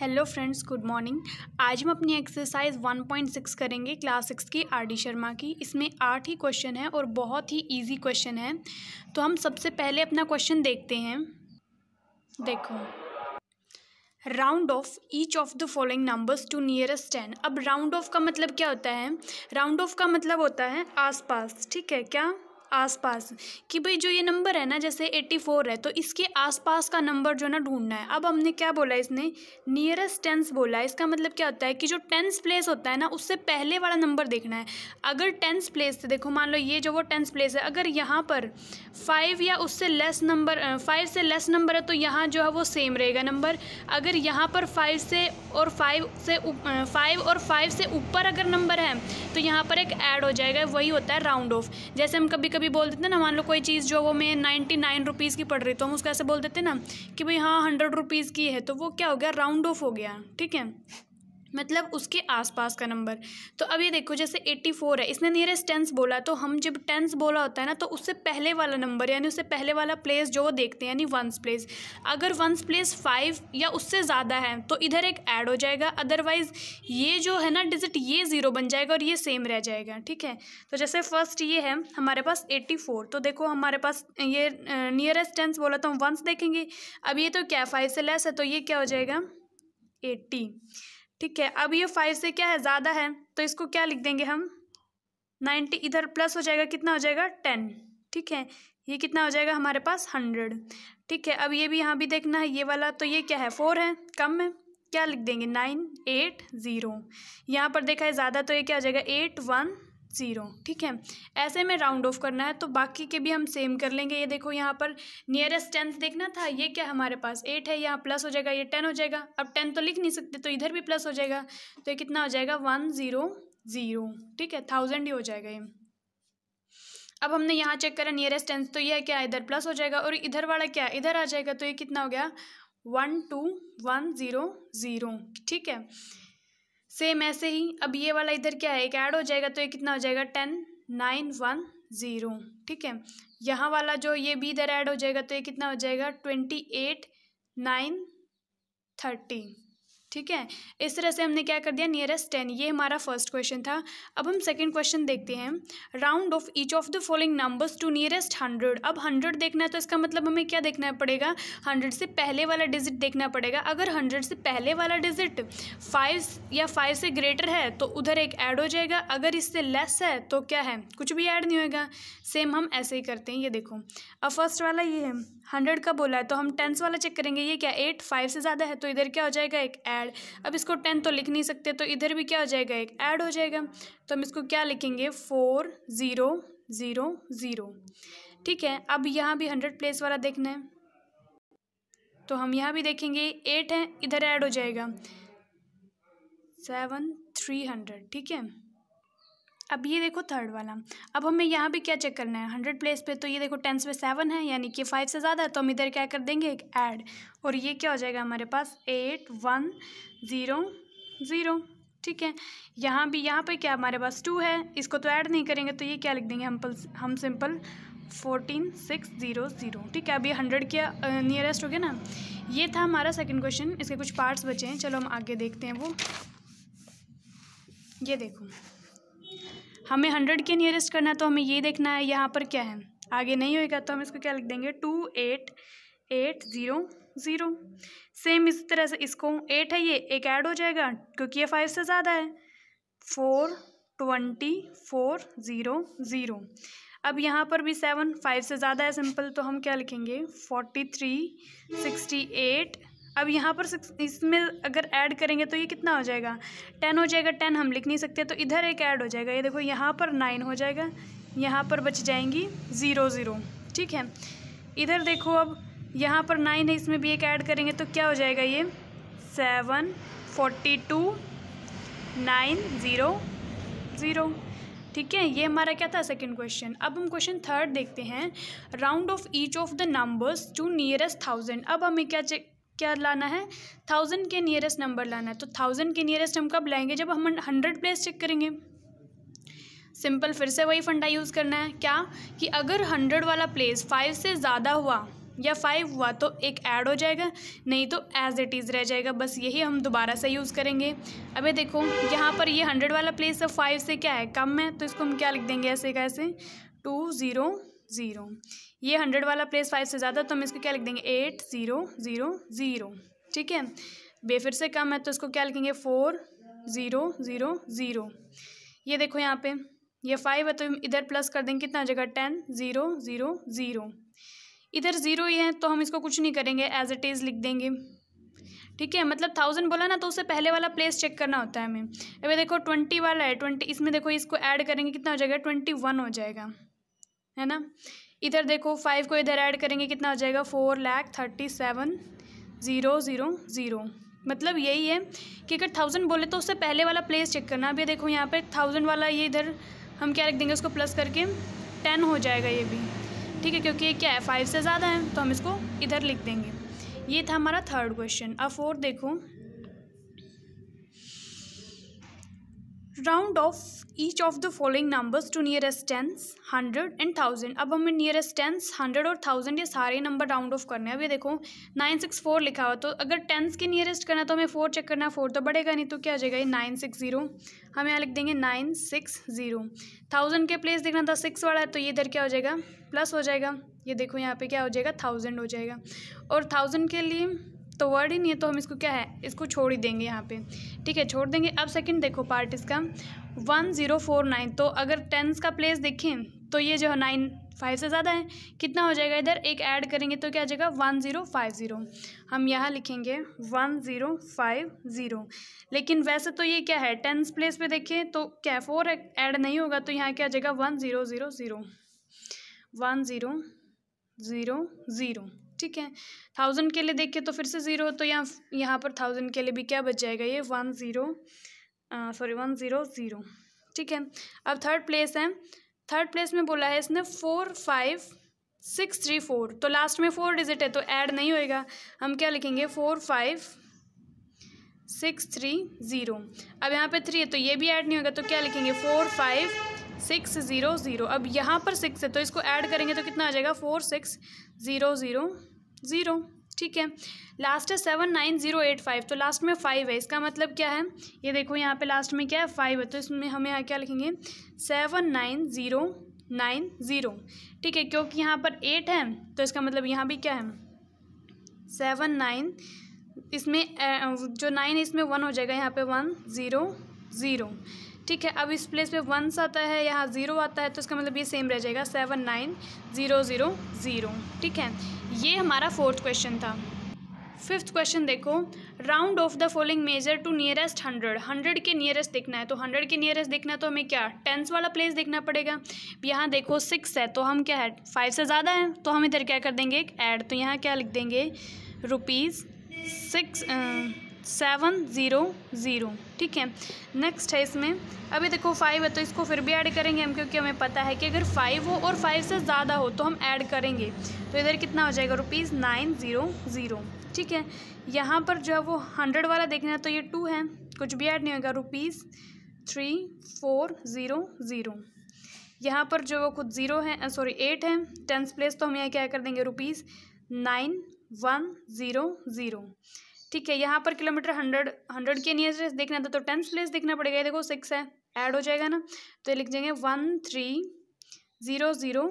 hello friends good morning आज हम अपनी एक्सरसाइज 1.6 करेंगे क्लास सिक्स की आर डी शर्मा की इसमें आठ ही क्वेश्चन है और बहुत ही इजी क्वेश्चन है तो हम सबसे पहले अपना क्वेश्चन देखते हैं देखो round off each of the following numbers to nearest ten अब राउंड ऑफ का मतलब क्या होता है राउंड ऑफ का मतलब होता है आसपास ठीक है क्या आसपास कि भाई जो ये नंबर है ना जैसे एट्टी फोर है तो इसके आसपास का नंबर जो ना ढूंढना है अब हमने क्या बोला इसने नियरेस्ट टेंस बोला है इसका मतलब क्या होता है कि जो टेंस प्लेस होता है ना उससे पहले वाला नंबर देखना है अगर टेंस प्लेस से देखो मान लो ये जो वो टेंस प्लेस है अगर यहाँ पर फाइव या उससे लेस नंबर फाइव से लेस नंबर है तो यहाँ जो है वो सेम रहेगा नंबर अगर यहाँ पर फाइव से और फाइव से फाइव और फाइव से ऊपर अगर नंबर है तो यहाँ पर एक ऐड हो जाएगा वही होता है राउंड ऑफ जैसे हम कभी कभी कभी बोल देते हैं ना मान लो कोई चीज़ जो वो मैं नाइन्टी नाइन रुपीज़ की पड़ रही तो हम उसको ऐसे बोल देते हैं ना कि भाई हाँ हंड्रेड रुपीज़ की है तो वो क्या हो गया राउंड ऑफ हो गया ठीक है मतलब उसके आसपास का नंबर तो अब ये देखो जैसे फोर है इसने नियरेस्ट टेंस बोला तो हम जब टेंस बोला होता है ना तो उससे पहले वाला नंबर यानी उससे पहले वाला प्लेस जो वो देखते हैं यानी वंस प्लेस अगर वंस प्लेस फाइव या उससे ज़्यादा है तो इधर एक ऐड हो जाएगा अदरवाइज़ ये जो है ना डिजिट ये ज़ीरो बन जाएगा और ये सेम रह जाएगा ठीक है तो जैसे फर्स्ट ये है हमारे पास एट्टी तो देखो हमारे पास ये नियरेस्ट टेंस बोला तो हम वंस देखेंगे अब ये तो क्या फाइव से लेस है तो ये क्या हो जाएगा एट्टी ठीक है अब ये फाइव से क्या है ज़्यादा है तो इसको क्या लिख देंगे हम नाइन्टी इधर प्लस हो जाएगा कितना हो जाएगा टेन ठीक है ये कितना हो जाएगा हमारे पास हंड्रेड ठीक है अब ये भी यहाँ भी देखना है ये वाला तो ये क्या है फोर है कम है क्या लिख देंगे नाइन एट ज़ीरो यहाँ पर देखा है ज़्यादा तो ये क्या हो जाएगा एट वन ज़ीरो ठीक है ऐसे में राउंड ऑफ करना है तो बाकी के भी हम सेम कर लेंगे ये देखो यहाँ पर नियरेस्ट टेंथ देखना था ये क्या हमारे पास एट है यहाँ प्लस हो जाएगा ये टेन हो जाएगा अब टेन तो लिख नहीं सकते तो इधर भी प्लस हो जाएगा तो ये कितना हो जाएगा वन ज़ीरो ज़ीरो ठीक है थाउजेंड ही हो जाएगा ये अब हमने यहाँ चेक करा नियरेस्ट टेंथ तो यह क्या इधर प्लस हो जाएगा और इधर वाला क्या इधर आ जाएगा तो ये कितना हो गया one two one zero zero ठीक है सेम ऐसे ही अब ये वाला इधर क्या है एक ऐड हो जाएगा तो ये कितना हो जाएगा टेन नाइन वन ज़ीरो ठीक है यहाँ वाला जो ये भी इधर ऐड हो जाएगा तो ये कितना हो जाएगा ट्वेंटी एट नाइन थर्टी ठीक है इस तरह से हमने क्या कर दिया नियरेस्ट टेन ये हमारा फर्स्ट क्वेश्चन था अब हम सेकंड क्वेश्चन देखते हैं round off each of the following numbers to nearest hundred अब हंड्रेड देखना है तो इसका मतलब हमें क्या देखना पड़ेगा हंड्रेड से पहले वाला डिजिट देखना पड़ेगा अगर हंड्रेड से पहले वाला डिजिट फाइव या फाइव से ग्रेटर है तो उधर एक ऐड हो जाएगा अगर इससे लेस है तो क्या है कुछ भी ऐड नहीं होएगा सेम हम ऐसे ही करते हैं ये देखो अब फर्स्ट वाला ये है हंड्रेड का बोला है तो हम टेंस वाला चेक करेंगे ये क्या एट फाइव से ज़्यादा है तो इधर क्या हो जाएगा एक ऐड ऐड अब इसको टेन तो लिख नहीं सकते तो इधर भी क्या हो जाएगा एक ऐड हो जाएगा तो हम इसको क्या लिखेंगे फोर ज़ीरो ज़ीरो ज़ीरो ठीक है अब यहाँ भी हंड्रेड प्लेस वाला देखना है तो हम यहाँ भी देखेंगे एट है इधर ऐड हो जाएगा सेवन थ्री हंड्रेड ठीक है अब ये देखो थर्ड वाला अब हमें यहाँ पे क्या चेक करना है हंड्रेड प्लेस पे तो ये देखो टेंस पे सेवन है यानी कि फाइव से ज़्यादा है तो हम इधर क्या कर देंगे एक ऐड और ये क्या हो जाएगा हमारे पास एट वन ज़ीरो ज़ीरो ठीक है यहाँ भी यहाँ पे क्या हमारे पास टू है इसको तो ऐड नहीं करेंगे तो ये क्या लिख देंगे हम हम simple fourteen six zero zero ठीक है अभी हंड्रेड के नियरेस्ट हो गया ना ये था हमारा सेकंड क्वेश्चन इसके कुछ पार्ट्स बचे हैं चलो हम आगे देखते हैं वो ये देखो हमें हंड्रेड के नियरेस्ट करना है तो हमें ये देखना है यहाँ पर क्या है आगे नहीं होएगा तो हम इसको क्या लिख देंगे two eight eight zero zero same इसी तरह से इसको एट है ये एक ऐड हो जाएगा क्योंकि ये फाइव से ज़्यादा है four twenty four zero zero अब यहाँ पर भी सेवन फाइव से ज़्यादा है सिंपल तो हम क्या लिखेंगे फोर्टी थ्री सिक्सटी एट अब यहाँ पर इसमें अगर ऐड करेंगे तो ये कितना हो जाएगा टेन हो जाएगा टेन हम लिख नहीं सकते तो इधर एक ऐड हो जाएगा ये देखो यहाँ पर नाइन हो जाएगा यहाँ पर बच जाएंगी ज़ीरो ज़ीरो ठीक है इधर देखो अब यहाँ पर नाइन है इसमें भी एक ऐड करेंगे तो क्या हो जाएगा ये seven forty two nine zero zero ठीक है ये हमारा क्या था सेकंड क्वेश्चन अब हम क्वेश्चन थर्ड देखते हैं round off each of the numbers to nearest thousand अब हमें क्या चेक क्या लाना है थाउजेंड के नियरेस्ट नंबर लाना है तो थाउजेंड के नियरेस्ट हम कब लाएंगे जब हम हंड्रेड प्लेस चेक करेंगे सिंपल फिर से वही फंडा यूज़ करना है क्या कि अगर हंड्रेड वाला प्लेस फाइव से ज़्यादा हुआ या फाइव हुआ तो एक ऐड हो जाएगा नहीं तो एज इट इज़ रह जाएगा बस यही हम दोबारा से यूज़ करेंगे अबे देखो यहाँ पर ये हंड्रेड वाला प्लेस फाइव से क्या है कम है तो इसको हम क्या लिख देंगे ऐसे कैसे टू ज़ीरो ज़ीरो ये हंड्रेड वाला प्लेस फाइव से ज़्यादा तो हम इसको क्या लिख देंगे एट ज़ीरो ज़ीरो ज़ीरो ठीक है बेफिर से कम है तो इसको क्या लिखेंगे फोर ज़ीरो ज़ीरो ज़ीरो ये देखो यहाँ पे ये फाइव है तो इधर प्लस कर देंगे कितना जगह टेन ज़ीरो ज़ीरो ज़ीरो इधर ज़ीरो ही है तो हम इसको कुछ नहीं करेंगे एज इट इज़ लिख देंगे ठीक है मतलब थाउजेंड बोला ना तो उससे पहले वाला प्लेस चेक करना होता है हमें अभी देखो ट्वेंटी वाला है ट्वेंटी इसमें देखो इसको ऐड करेंगे कितना हो जाएगा ट्वेंटी वन हो जाएगा है ना इधर देखो फाइव को इधर ऐड करेंगे कितना हो जाएगा four lakh thirty seven zero zero zero मतलब यही है कि अगर थाउजेंड बोले तो उससे पहले वाला प्लेस चेक करना अभी देखो यहाँ पर थाउजेंड वाला ये इधर हम क्या रख देंगे उसको प्लस करके टेन हो जाएगा ये भी ठीक है क्योंकि ये क्या है फाइव से ज़्यादा है तो हम इसको इधर लिख देंगे ये था हमारा थर्ड क्वेश्चन अब फोर्थ देखो round off each of the following numbers to nearest tens hundred and thousand अब हमें नियरेस्ट टेंस हंड्रेड और थाउजेंड ये सारे नंबर राउंड ऑफ करने हैं अभी देखो नाइन सिक्स फोर लिखा हुआ तो अगर टेंस के नियरेस्ट करना तो हमें फोर चेक करना है फोर तो बढ़ेगा नहीं तो क्या हो जाएगा ये नाइन सिक्स जीरो हम यहाँ लिख देंगे नाइन सिक्स जीरो थाउजेंड के प्लेस देखना था सिक्स वाला है तो ये इधर क्या हो जाएगा प्लस हो जाएगा ये देखो यहाँ पे क्या हो जाएगा थाउजेंड हो जाएगा और थाउजेंड के लिए तो वर्ड ही नहीं है तो हम इसको क्या है इसको छोड़ ही देंगे यहाँ पे ठीक है छोड़ देंगे अब सेकंड देखो पार्ट इसका वन ज़ीरो फोर नाइन तो अगर टेंस का प्लेस देखें तो ये जो है नाइन फाइव से ज़्यादा है कितना हो जाएगा इधर एक ऐड करेंगे तो क्या आ जाएगा वन ज़ीरो फाइव ज़ीरो हम यहाँ लिखेंगे वन ज़ीरो फाइव ज़ीरो लेकिन वैसे तो ये क्या है टेंस प्लेस पे देखें तो क्या फोर ऐड नहीं होगा तो यहाँ क्या आ जाएगा one zero zero zero one zero zero zero ठीक है थाउजेंड के लिए देखिए तो फिर से ज़ीरो तो यहाँ यहाँ पर थाउजेंड के लिए भी क्या बच जाएगा ये one zero sorry one zero zero ठीक है अब थर्ड प्लेस है थर्ड प्लेस में बोला है इसने four five six three four तो लास्ट में फोर डिजिट है तो ऐड नहीं होएगा हम क्या लिखेंगे four five six three zero अब यहाँ पे थ्री है तो ये भी ऐड नहीं होगा तो क्या लिखेंगे four five six zero zero अब यहाँ पर सिक्स है तो इसको ऐड करेंगे तो कितना आ जाएगा four six zero zero zero ठीक है लास्ट है seven nine zero eight five तो लास्ट में फ़ाइव है इसका मतलब क्या है ये देखो यहाँ पे लास्ट में क्या है फ़ाइव है तो इसमें हमें यहाँ क्या लिखेंगे seven nine zero nine zero ठीक है क्योंकि यहाँ पर एट है तो इसका मतलब यहाँ भी क्या है सेवन नाइन इसमें जो नाइन इसमें वन हो जाएगा यहाँ पर वन ज़ीरो ज़ीरो ठीक है अब इस प्लेस पे वंस आता है यहाँ ज़ीरो आता है तो इसका मतलब ये सेम रह जाएगा seven nine zero zero zero ठीक है ये हमारा फोर्थ क्वेश्चन था फिफ्थ क्वेश्चन देखो round off the following measure to nearest hundred hundred के नियरेस्ट देखना है तो हंड्रेड के नियरेस्ट देखना है तो हमें क्या टेंस वाला प्लेस देखना पड़ेगा यहाँ देखो सिक्स है तो हम क्या है फाइव से ज़्यादा है तो हम इधर क्या कर देंगे एक ऐड तो यहाँ क्या लिख देंगे rupees six seven zero zero ठीक है नेक्स्ट है इसमें अभी देखो फाइव है तो इसको फिर भी ऐड करेंगे हम क्योंकि हमें पता है कि अगर फाइव हो और फाइव से ज़्यादा हो तो हम ऐड करेंगे तो इधर कितना हो जाएगा रुपीज़ नाइन ज़ीरो ज़ीरो ठीक है यहाँ पर जो है वो हंड्रेड वाला देखना है तो ये टू है कुछ भी ऐड नहीं होगा rupees three four zero zero यहाँ पर जो वो खुद ज़ीरो है सॉरी एट है टेंथ प्लेस तो हम यहाँ क्या कर देंगे rupees nine one zero zero ठीक है यहाँ पर किलोमीटर हंड्रेड हंड्रेड के नियरेस्ट देखना था तो टेंथ प्लेस देखना पड़ेगा देखो सिक्स है ऐड हो जाएगा ना तो लिख देंगे one three zero zero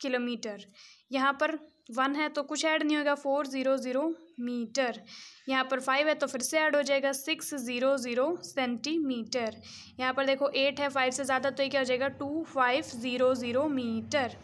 kilometre यहाँ पर वन है तो कुछ ऐड नहीं होगा फोर ज़ीरो ज़ीरो मीटर यहाँ पर फाइव है तो फिर से ऐड हो जाएगा सिक्स ज़ीरो ज़ीरो सेंटीमीटर यहाँ पर देखो एट है फाइव से ज़्यादा तो ये क्या हो जाएगा two five zero zero metre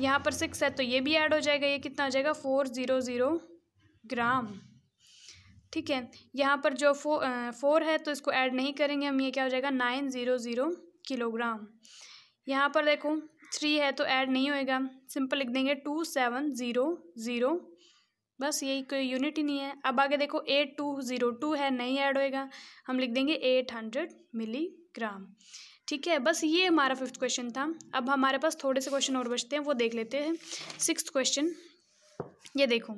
यहाँ पर सिक्स है तो ये भी ऐड हो जाएगा ये कितना हो जाएगा फोर ज़ीरो ज़ीरो ग्राम ठीक है यहाँ पर जो फो फोर है तो इसको ऐड नहीं करेंगे हम ये क्या हो जाएगा नाइन ज़ीरो ज़ीरो किलोग्राम यहाँ पर देखो थ्री है तो ऐड नहीं होएगा सिंपल लिख देंगे टू सेवन ज़ीरो ज़ीरो बस यही कोई यूनिट ही नहीं है अब आगे देखो एट टू ज़ीरो टू है नहीं ऐड होएगा हम लिख देंगे एट हंड्रेड मिलीग्राम ठीक है बस ये हमारा फिफ्थ क्वेश्चन था अब हमारे पास थोड़े से क्वेश्चन और बचते हैं वो देख लेते हैं सिक्स क्वेश्चन ये देखो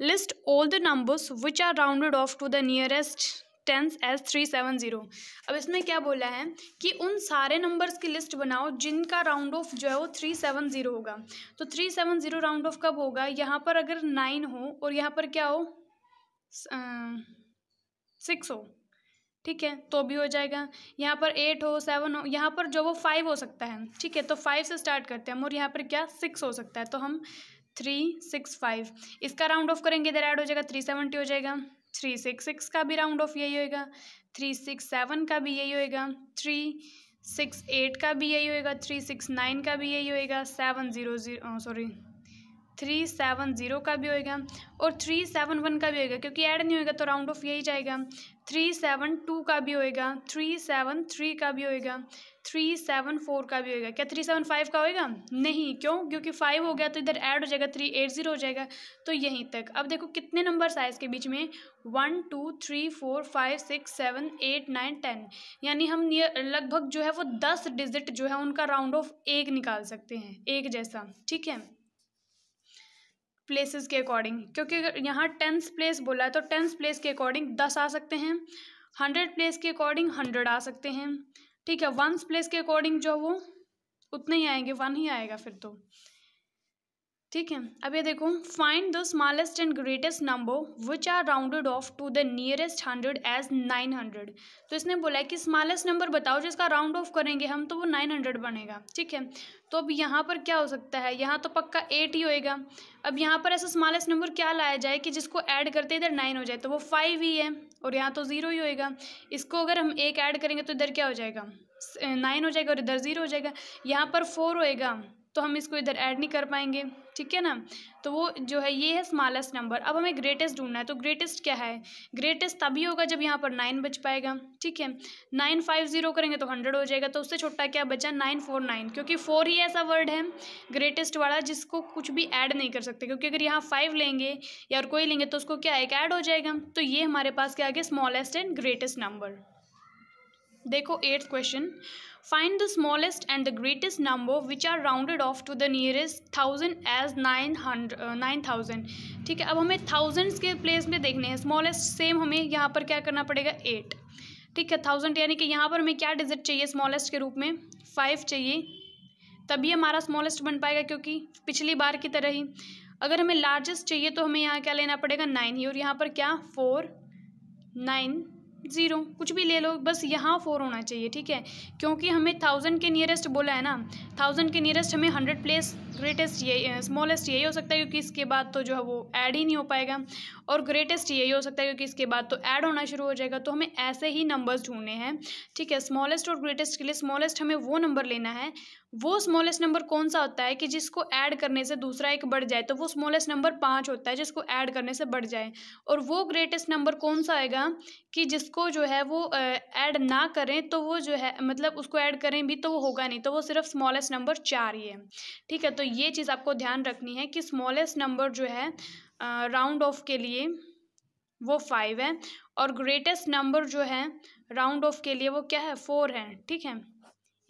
list all the numbers which are rounded off to the nearest tens as three seven zero अब इसमें क्या बोला है कि उन सारे नंबर्स की लिस्ट बनाओ जिनका राउंड ऑफ जो है वो थ्री सेवन ज़ीरो होगा तो three seven zero round off कब होगा यहाँ पर अगर नाइन हो और यहाँ पर क्या हो सिक्स हो ठीक है तो भी हो जाएगा यहाँ पर एट हो सेवन हो यहाँ पर जो वो फाइव हो सकता है ठीक है तो फाइव से स्टार्ट करते हैं हम और यहाँ पर क्या सिक्स हो सकता है तो हम थ्री सिक्स फाइव इसका राउंड ऑफ करेंगे इधर ऐड हो जाएगा थ्री सेवेंटी हो जाएगा थ्री सिक्स सिक्स का भी राउंड ऑफ यही होएगा थ्री सिक्स सेवन का भी यही होएगा थ्री सिक्स एट का भी यही होएगा थ्री सिक्स नाइन का भी यही होएगा seven zero zero sorry three seven zero का भी होएगा और थ्री सेवन वन का भी होएगा क्योंकि ऐड नहीं होएगा तो राउंड ऑफ यही जाएगा थ्री सेवन टू का भी होएगा थ्री सेवन थ्री का भी होएगा थ्री सेवन फोर का भी होएगा क्या थ्री सेवन फाइव का होएगा नहीं क्यों क्योंकि फाइव हो गया तो इधर ऐड हो जाएगा थ्री एट ज़ीरो हो जाएगा तो यहीं तक अब देखो कितने नंबर आए इसके बीच में one two three four five six seven eight nine ten यानी हम लगभग जो है वो दस डिजिट जो है उनका राउंड ऑफ एक निकाल सकते हैं एक जैसा ठीक है प्लेसेस के अकॉर्डिंग क्योंकि यहाँ टेंस प्लेस बोला है तो टेंस प्लेस के अकॉर्डिंग दस आ सकते हैं हंड्रेड प्लेस के अकॉर्डिंग हंड्रेड आ सकते हैं ठीक है वंस प्लेस के अकॉर्डिंग जो वो उतने ही आएंगे वन ही आएगा फिर तो ठीक है अब ये देखो find the smallest and greatest number which are rounded off to the nearest hundred as nine hundred तो इसने बोला है कि स्मॉलेस्ट नंबर बताओ जिसका राउंड ऑफ करेंगे हम तो वो नाइन हंड्रेड बनेगा ठीक है तो अब यहाँ पर क्या हो सकता है यहाँ तो पक्का एट ही होएगा अब यहाँ पर ऐसा स्मॉलेस्ट नंबर क्या लाया जाए कि जिसको ऐड करते इधर नाइन हो जाए तो वो फाइव ही है और यहाँ तो ज़ीरो ही होएगा इसको अगर हम एक ऐड करेंगे तो इधर क्या हो जाएगा नाइन हो जाएगा और इधर ज़ीरो हो जाएगा यहाँ पर फोर होएगा तो हम इसको इधर ऐड नहीं कर पाएंगे ठीक है ना तो वो जो है ये है स्मॉलेस्ट नंबर अब हमें ग्रेटेस्ट ढूंढना है तो ग्रेटेस्ट क्या है ग्रेटेस्ट तभी होगा जब यहाँ पर नाइन बच पाएगा ठीक है नाइन फाइव जीरो करेंगे तो हंड्रेड हो जाएगा तो उससे छोटा क्या बचा नाइन फोर नाइन क्योंकि फोर ही ऐसा वर्ड है ग्रेटेस्ट वाला जिसको कुछ भी ऐड नहीं कर सकते क्योंकि अगर यहाँ फाइव लेंगे या और कोई लेंगे तो उसको क्या एक ऐड हो जाएगा तो ये हमारे पास क्या आ गया स्मॉलेस्ट एंड ग्रेटेस्ट नंबर देखो eighth question find the smallest and the greatest number which are rounded off to the nearest thousand as nine hundred nine thousand ठीक है अब हमें थाउजेंड्स के प्लेस में देखने हैं स्मॉलेस्ट सेम हमें यहाँ पर क्या करना पड़ेगा एट ठीक है थाउजेंड यानी कि यहाँ पर हमें क्या डिजिट चाहिए स्मॉलेस्ट के रूप में फाइव चाहिए तभी हमारा स्मॉलेस्ट बन पाएगा क्योंकि पिछली बार की तरह ही अगर हमें लार्जेस्ट चाहिए तो हमें यहाँ क्या लेना पड़ेगा नाइन ही और यहाँ पर क्या फोर नाइन ज़ीरो कुछ भी ले लो बस यहाँ फोर होना चाहिए ठीक है क्योंकि हमें थाउजेंड के नियरेस्ट बोला है ना थाउजेंड के नियरेस्ट हमें हंड्रेड प्लेस ग्रेटेस्ट ये स्मॉलेस्ट यही हो सकता है क्योंकि इसके बाद तो जो है वो ऐड ही नहीं हो पाएगा और ग्रेटेस्ट यही हो सकता है क्योंकि इसके बाद तो ऐड होना शुरू हो जाएगा तो हमें ऐसे ही नंबर्स ढूंढने हैं ठीक है स्मॉलेस्ट और ग्रेटेस्ट के लिए स्मॉलेस्ट हमें वो नंबर लेना है वो स्मॉलेस्ट नंबर कौन सा होता है कि जिसको ऐड करने से दूसरा एक बढ़ जाए तो वो स्मॉलेस्ट नंबर पाँच होता है जिसको ऐड करने से बढ़ जाए और वो ग्रेटेस्ट नंबर कौन सा आएगा कि जिसको जो है वो ऐड ना करें तो वो जो है मतलब उसको ऐड करें भी तो वो होगा नहीं तो वो सिर्फ स्मॉलेस्ट नंबर चार ही है ठीक है तो ये चीज़ आपको ध्यान रखनी है कि स्मॉलेस्ट नंबर जो है राउंड ऑफ के लिए वो फाइव है और ग्रेटेस्ट नंबर जो है राउंड ऑफ के लिए वो क्या है फोर है ठीक है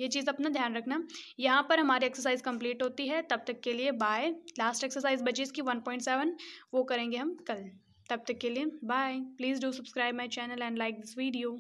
ये चीज़ अपना ध्यान रखना यहाँ पर हमारी एक्सरसाइज कंप्लीट होती है तब तक के लिए बाय लास्ट एक्सरसाइज बची इसकी वन पॉइंट सेवन वो करेंगे हम कल तब तक के लिए bye please do subscribe my channel and like this video